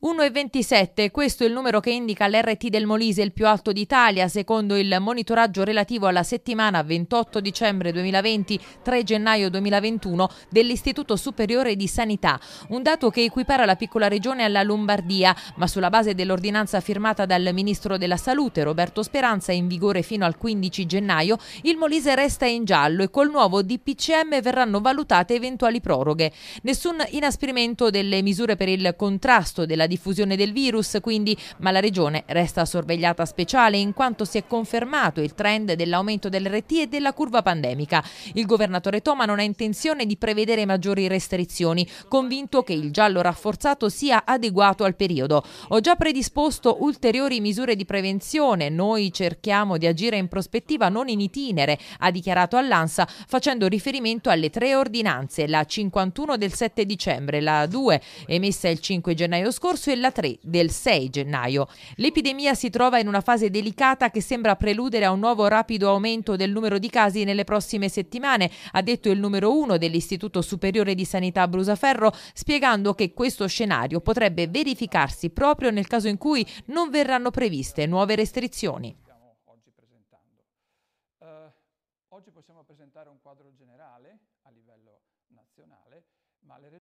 1,27, questo è il numero che indica l'RT del Molise, il più alto d'Italia, secondo il monitoraggio relativo alla settimana 28 dicembre 2020-3 gennaio 2021 dell'Istituto Superiore di Sanità, un dato che equipara la piccola regione alla Lombardia, ma sulla base dell'ordinanza firmata dal Ministro della Salute Roberto Speranza in vigore fino al 15 gennaio, il Molise resta in giallo e col nuovo DPCM verranno valutate eventuali proroghe. Nessun inasprimento delle misure per il contrasto della diffusione del virus, quindi, ma la regione resta sorvegliata speciale in quanto si è confermato il trend dell'aumento dell'RT e della curva pandemica. Il governatore Toma non ha intenzione di prevedere maggiori restrizioni, convinto che il giallo rafforzato sia adeguato al periodo. Ho già predisposto ulteriori misure di prevenzione, noi cerchiamo di agire in prospettiva non in itinere, ha dichiarato all'ANSA facendo riferimento alle tre ordinanze, la 51 del 7 dicembre, la 2 emessa il 5 gennaio scorso la 3 del 6 gennaio. L'epidemia si trova in una fase delicata che sembra preludere a un nuovo rapido aumento del numero di casi nelle prossime settimane, ha detto il numero 1 dell'Istituto Superiore di Sanità Brusaferro, spiegando che questo scenario potrebbe verificarsi proprio nel caso in cui non verranno previste nuove restrizioni. Oggi eh, possiamo presentare un quadro generale a livello nazionale, ma le